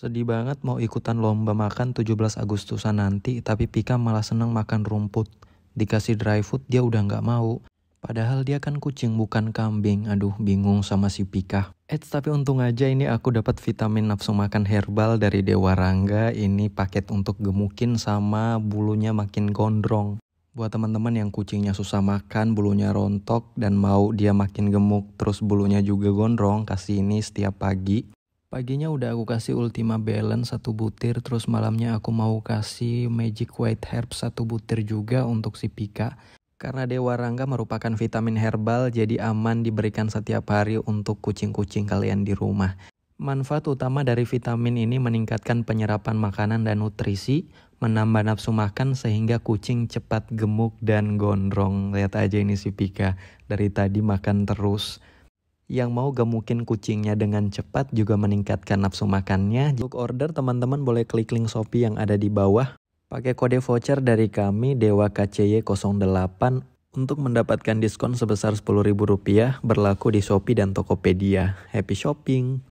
Sedih banget mau ikutan lomba makan 17 Agustusan nanti, tapi Pika malah seneng makan rumput. Dikasih dry food dia udah nggak mau. Padahal dia kan kucing bukan kambing. Aduh, bingung sama si Pika. Eits, tapi untung aja ini aku dapat vitamin nafsu makan herbal dari Dewa Rangga. Ini paket untuk gemukin sama bulunya makin gondrong. Buat teman-teman yang kucingnya susah makan, bulunya rontok, dan mau dia makin gemuk, terus bulunya juga gondrong, kasih ini setiap pagi. Paginya udah aku kasih Ultima Balance satu butir, terus malamnya aku mau kasih Magic White Herb satu butir juga untuk si Pika. Karena Dewa Rangga merupakan vitamin herbal, jadi aman diberikan setiap hari untuk kucing-kucing kalian di rumah. Manfaat utama dari vitamin ini meningkatkan penyerapan makanan dan nutrisi, menambah nafsu makan sehingga kucing cepat gemuk dan gondrong. Lihat aja ini si Pika, dari tadi makan terus yang mau gemukin kucingnya dengan cepat juga meningkatkan nafsu makannya. Untuk order teman-teman boleh klik link Shopee yang ada di bawah. Pakai kode voucher dari kami Dewa KCY 08 untuk mendapatkan diskon sebesar Rp10.000 berlaku di Shopee dan Tokopedia. Happy shopping!